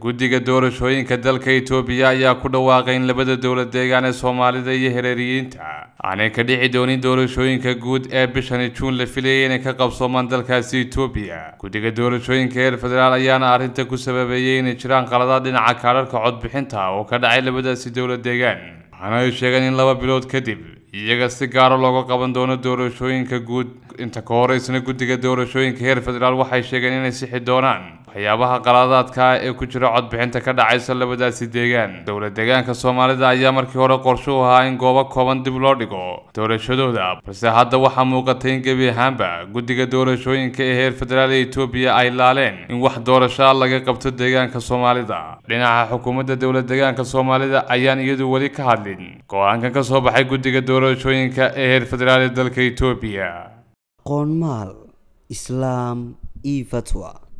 guddiga doorashooyinka dalka etoobiya ayaa ku dhawaaqay in labada dowla deegaan ee soomaalida iyo hareeriyiinta aanay ka dhici doonin doorashooyinka guud ee bishani juun la filayay inay ka qabsoomaan dalkaasi etoobiya guddiga doorashooyinka heer federaal ayaana arrinta ku sababeeyey inay jiraan qaladaad dhinaca kaadharka codbixinta oo ka dhacay labadaasi dowlad deegaan waxaana ay sheegeen in laba bilood kadib iyaga si gaaro ah looga qaban doono doorashooyinka guud inta ka horeysna guddiga doorashooyinka heer federaal waxay sheegeen inay sixi doonaan waxyaabaha qaladaadkaa ah ee ku jira codbixinta ka dhacaysa labadaasi deegaan dowlad deegaanka soomaalida ayaa markii hore qorsho u ahaa in goobo kooban dib loo dhigo doorashadooda balse hadda waxaa muuqatay in gebi ahaanba guddiga doorashooyinka ee heer federaal ee etoobiya ay laaleen in wax doorashaa laga qabto deegaanka soomaalida dhinaca xukuumadda dowlad deegaanka soomaalida ayaan iyadu weli ka hadlin go-aankan ka soo baxay guddiga doorashooyinka ee heer federaal ee dalka etoobiya qoonmaal islaam iyo fatwa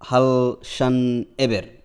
hal shan eber